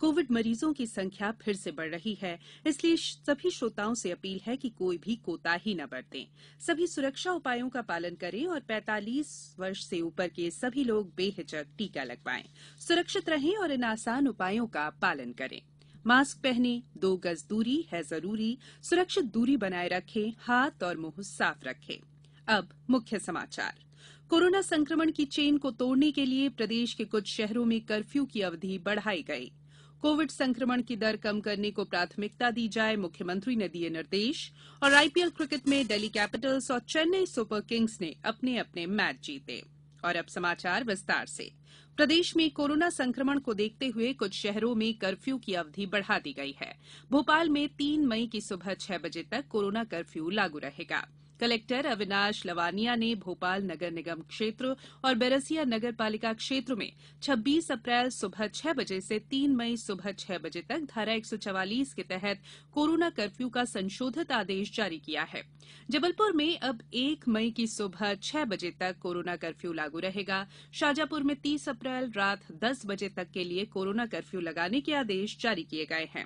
Covid मरीजों की संख्या फिर से बढ़ रही है इसलिए सभी श्रोताओं से अपील है कि कोई भी कोताही न बरतें सभी सुरक्षा उपायों का पालन करें और पैंतालीस वर्ष से ऊपर के सभी लोग बेहिचक टीका लगवाएं सुरक्षित रहें और इन आसान उपायों का पालन करें मास्क पहने दो गज दूरी है जरूरी सुरक्षित दूरी बनाए रखें हाथ और मुंह साफ रखें अब मुख्य समाचार कोरोना संक्रमण की चेन को तोड़ने के लिए प्रदेश के कुछ शहरों में कर्फ्यू की अवधि बढ़ाई गई कोविड संक्रमण की दर कम करने को प्राथमिकता दी जाए मुख्यमंत्री ने दिए निर्देश और आईपीएल क्रिकेट में दिल्ली कैपिटल्स और चेन्नई सुपर किंग्स ने अपने अपने मैच जीते प्रदेश में कोरोना संक्रमण को देखते हुए कुछ शहरों में कर्फ्यू की अवधि बढ़ा दी गई है भोपाल में तीन मई की सुबह छह बजे तक कोरोना कर्फ्यू लागू रहेगा कलेक्टर अविनाश लवानिया ने भोपाल नगर निगम क्षेत्र और बेरसिया नगर पालिका क्षेत्र में छब्बीस अप्रैल सुबह छह बजे से तीन मई सुबह छह बजे तक धारा एक सौ चवालीस के तहत कोरोना कर्फ्यू का संशोधित आदेश जारी किया है जबलपुर में अब एक मई की सुबह छह बजे तक कोरोना कर्फ्यू लागू रहेगा शाजापुर में तीस अप्रैल रात दस बजे तक के लिए कोरोना कर्फ्यू लगाने के आदेश जारी किए गए हैं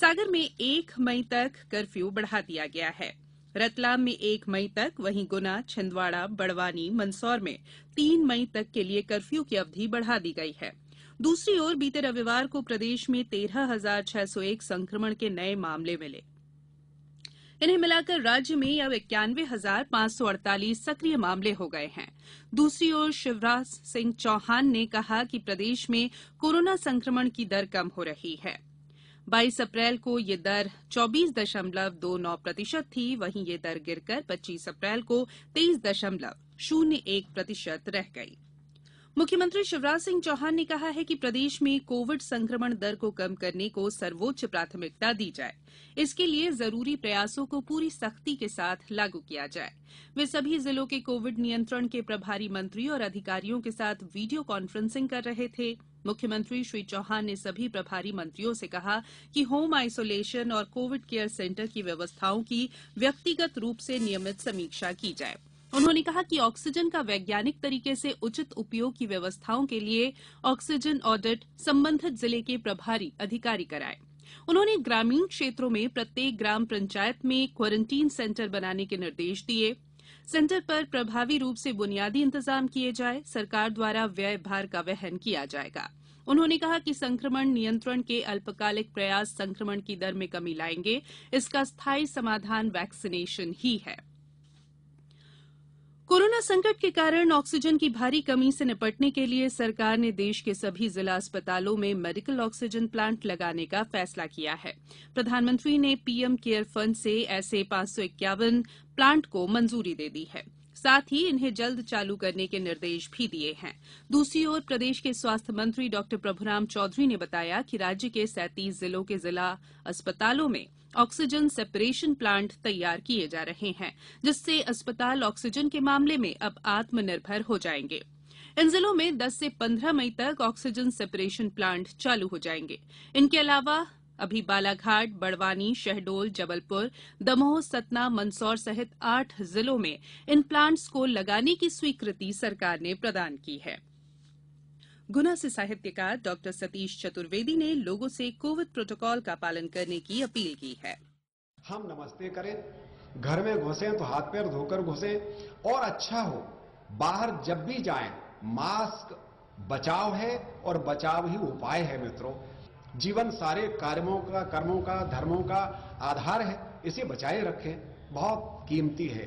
सागर में एक मई तक कर्फ्यू बढ़ा दिया गया है रतलाम में एक मई तक वहीं गुना छिंदवाड़ा बड़वानी मंदसौर में तीन मई तक के लिए कर्फ्यू की अवधि बढ़ा दी गई है दूसरी ओर बीते रविवार को प्रदेश में तेरह हजार छह सौ एक संक्रमण के नये मामले मिले इन्हें मिलाकर राज्य में अब इक्यानवे हजार पांच सौ अड़तालीस सक्रिय मामले हो गए हैं दूसरी ओर शिवराज सिंह चौहान ने कहा कि प्रदेश में कोरोना संक्रमण की दर कम हो रही है बाईस अप्रैल को यह दर चौबीस दशमलव दो नौ प्रतिशत थी वहीं यह दर गिरकर पच्चीस अप्रैल को तेईस दशमलव शून्य एक प्रतिशत रह गई है मुख्यमंत्री शिवराज सिंह चौहान ने कहा है कि प्रदेश में कोविड संक्रमण दर को कम करने को सर्वोच्च प्राथमिकता दी जाए इसके लिए जरूरी प्रयासों को पूरी सख्ती के साथ लागू किया जाए वे सभी जिलों के कोविड नियंत्रण के प्रभारी मंत्री और अधिकारियों के साथ वीडियो कॉन्फ्रेंसिंग कर रहे थे मुख्यमंत्री श्री चौहान ने सभी प्रभारी मंत्रियों से कहा कि होम आइसोलेशन और कोविड केयर सेंटर की व्यवस्थाओं की व्यक्तिगत रूप से नियमित समीक्षा की जाये उन्होंने कहा कि ऑक्सीजन का वैज्ञानिक तरीके से उचित उपयोग की व्यवस्थाओं के लिए ऑक्सीजन ऑडिट संबंधित जिले के प्रभारी अधिकारी कराएं उन्होंने ग्रामीण क्षेत्रों में प्रत्येक ग्राम पंचायत में क्वारंटीन सेंटर बनाने के निर्देश दिये सेंटर पर प्रभावी रूप से बुनियादी इंतजाम किये जाए सरकार द्वारा व्यय भार का वहन किया जाएगा उन्होंने कहा कि संक्रमण नियंत्रण के अल्पकालिक प्रयास संक्रमण की दर में कमी लाएंगे इसका स्थायी समाधान वैक्सीनेशन ही है कोरोना संकट के कारण ऑक्सीजन की भारी कमी से निपटने के लिए सरकार ने देश के सभी जिला अस्पतालों में मेडिकल ऑक्सीजन प्लांट लगाने का फैसला किया है प्रधानमंत्री ने पीएम केयर फंड से ऐसे पांच सौ इक्यावन प्लांट को मंजूरी दे दी है साथ ही इन्हें जल्द चालू करने के निर्देश भी दिए हैं दूसरी ओर प्रदेश के स्वास्थ्य मंत्री डॉ प्रभुराम चौधरी ने बताया कि राज्य के सैंतीस जिलों के जिला अस्पतालों में ऑक्सीजन सेपरेशन प्लांट तैयार किए जा रहे हैं जिससे अस्पताल ऑक्सीजन के मामले में अब आत्मनिर्भर हो जाएंगे इन जिलों में 10 से 15 मई तक ऑक्सीजन सेपरेशन प्लांट चालू हो जाएंगे इनके अलावा अभी बालाघाट बड़वानी शहडोल जबलपुर दमोह सतना मंदसौर सहित आठ जिलों में इन प्लांट्स को लगाने की स्वीकृति सरकार ने प्रदान की है गुना से साहित्यकार डॉ सतीश चतुर्वेदी ने लोगों से कोविड प्रोटोकॉल का पालन करने की अपील की है हम नमस्ते करें घर में घुसे तो हाथ पैर धोकर घुसे और अच्छा हो बाहर जब भी जाएं मास्क बचाव है और बचाव ही उपाय है मित्रों जीवन सारे कार्यों का कर्मों का धर्मों का आधार है इसे बचाए रखें बहुत कीमती है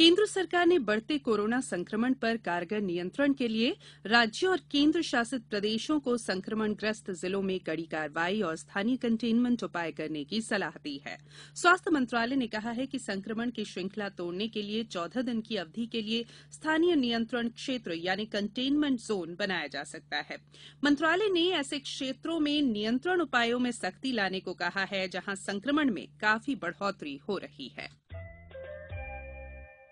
केन्द्र सरकार ने बढ़ते कोरोना संक्रमण पर कारगर नियंत्रण के लिए राज्यों और केंद्र शासित प्रदेशों को संक्रमणग्रस्त जिलों में कड़ी कार्रवाई और स्थानीय कंटेनमेंट उपाय करने की सलाह दी है स्वास्थ्य मंत्रालय ने कहा है कि संक्रमण की श्रृंखला तोड़ने के लिए चौदह दिन की अवधि के लिए स्थानीय नियंत्रण क्षेत्र यानी कंटेनमेंट जोन बनाया जा सकता है मंत्रालय ने ऐसे क्षेत्रों में नियंत्रण उपायों में सख्ती लाने को कहा है जहां संक्रमण में काफी बढ़ोतरी हो रही है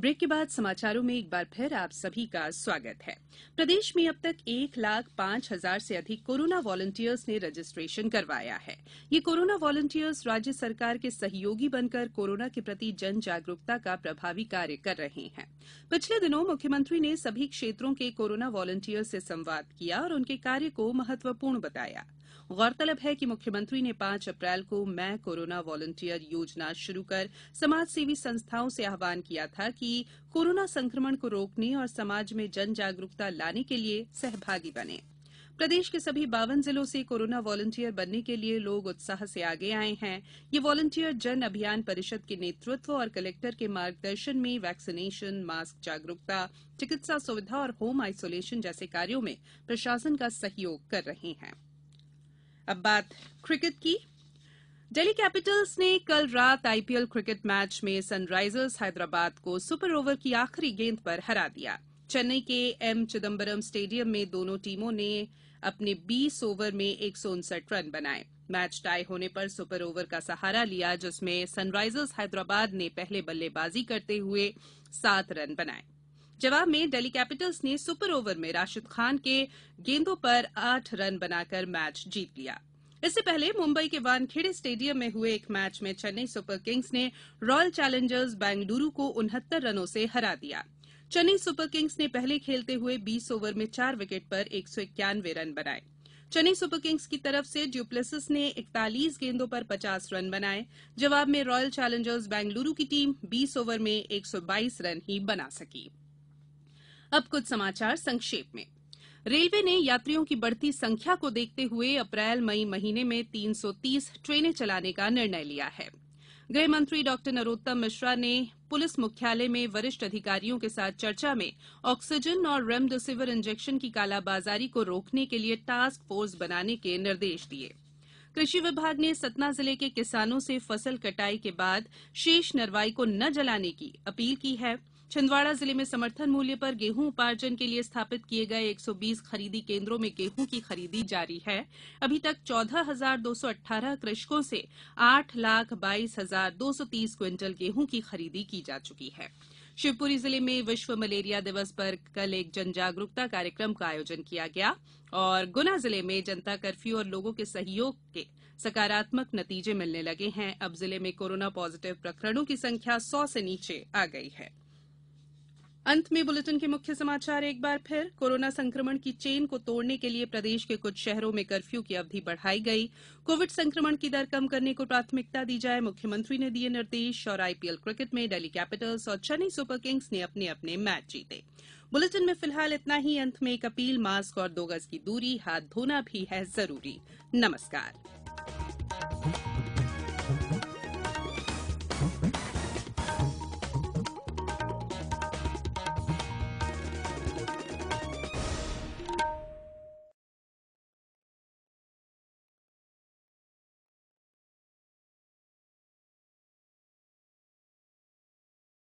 ब्रेक के बाद समाचारों में एक बार फिर आप सभी का स्वागत है प्रदेश में अब तक एक लाख पांच हजार से अधिक कोरोना वॉलेंटियर्स ने रजिस्ट्रेशन करवाया है ये कोरोना वॉलेंटियर्स राज्य सरकार के सहयोगी बनकर कोरोना के प्रति जन जागरूकता का प्रभावी कार्य कर रहे हैं पिछले दिनों मुख्यमंत्री ने सभी क्षेत्रों के कोरोना वॉलेंटियर से संवाद किया और उनके कार्य को महत्वपूर्ण बताया गौरतलब है कि मुख्यमंत्री ने पांच अप्रैल को मैं कोरोना वॉलेंटियर योजना शुरू कर समाज सेवी संस्थाओं से आहवान किया था कि कोरोना संक्रमण को रोकने और समाज में जन जागरूकता लाने के लिए सहभागी बने प्रदेश के सभी बावन जिलों से कोरोना वॉलेंटियर बनने के लिए लोग उत्साह से आगे आए हैं ये वॉलेंटियर जन अभियान परिषद के नेतृत्व और कलेक्टर के मार्गदर्शन में वैक्सीनेशन मास्क जागरूकता चिकित्सा सुविधा और होम आइसोलेशन जैसे कार्यों में प्रशासन का सहयोग कर रहे हैं अब बात क्रिकेट की दिल्ली कैपिटल्स ने कल रात आईपीएल क्रिकेट मैच में सनराइजर्स हैदराबाद को सुपर ओवर की आखिरी गेंद पर हरा दिया चेन्नई के एम चिदम्बरम स्टेडियम में दोनों टीमों ने अपने 20 ओवर में एक रन बनाए मैच टाई होने पर सुपर ओवर का सहारा लिया जिसमें सनराइजर्स हैदराबाद ने पहले बल्लेबाजी करते हुए सात रन बनाए जवाब में दिल्ली कैपिटल्स ने सुपर ओवर में राशिद खान के गेंदों पर आठ रन बनाकर मैच जीत लिया इससे पहले मुंबई के वानखेड़े स्टेडियम में हुए एक मैच में चेन्नई सुपर किंग्स ने रॉयल चैलेंजर्स बेंगलुरु को उनहत्तर रनों से हरा दिया चेन्नई सुपर किंग्स ने पहले खेलते हुए 20 ओवर में चार विकेट पर एक रन बनाए चेन्नई सुपर किंग्स की तरफ से ड्यूप्लेसिस ने 41 गेंदों पर 50 रन बनाए जवाब में रॉयल चैलेंजर्स बेंगलुरू की टीम 20 ओवर में 122 रन ही बना सकी अब कुछ समाचार संक्षेप में रेलवे ने यात्रियों की बढ़ती संख्या को देखते हुए अप्रैल मई महीने में तीन सौ तीस ट्रेनें चलाने का निर्णय लिया है गृह मंत्री डॉ नरोत्तम मिश्रा ने पुलिस मुख्यालय में वरिष्ठ अधिकारियों के साथ चर्चा में ऑक्सीजन और रेमडेसिविर इंजेक्शन की कालाबाजारी को रोकने के लिए टास्क फोर्स बनाने के निर्देश दिये कृषि विभाग ने सतना जिले के किसानों से फसल कटाई के बाद शेष नरवाई को न जलाने की अपील की है छिंदवाड़ा जिले में समर्थन मूल्य पर गेहूं उपार्जन के लिए स्थापित किये गये एक सौ बीस खरीदी केन्द्रों में गेहूं की खरीदी जारी है अभी तक चौदह हजार दो सौ कृषकों से आठ लाख बाईस हजार दो सौ तीस क्विंटल गेहूं की खरीदी की जा चुकी है शिवपुरी जिले में विश्व मलेरिया दिवस पर कल एक जन जागरूकता कार्यक्रम का आयोजन किया गया और गुना जिले में जनता कर्फ्यू और लोगों के सहयोग के सकारात्मक नतीजे मिलने लगे हैं अब जिले में कोरोना पॉजिटिव प्रकरणों की संख्या सौ से नीचे आ गई है अंत में बुलेटिन के मुख्य समाचार एक बार फिर कोरोना संक्रमण की चेन को तोड़ने के लिए प्रदेश के कुछ शहरों में कर्फ्यू की अवधि बढ़ाई गई कोविड संक्रमण की दर कम करने को प्राथमिकता दी जाए मुख्यमंत्री ने दिए निर्देश और आईपीएल क्रिकेट में दिल्ली कैपिटल्स और चेन्नई सुपर किंग्स ने अपने अपने मैच जीते बुलेटिन में फिलहाल इतना ही अंत में एक अपील मास्क और दो गज की दूरी हाथ धोना भी है जरूरी नमस्कार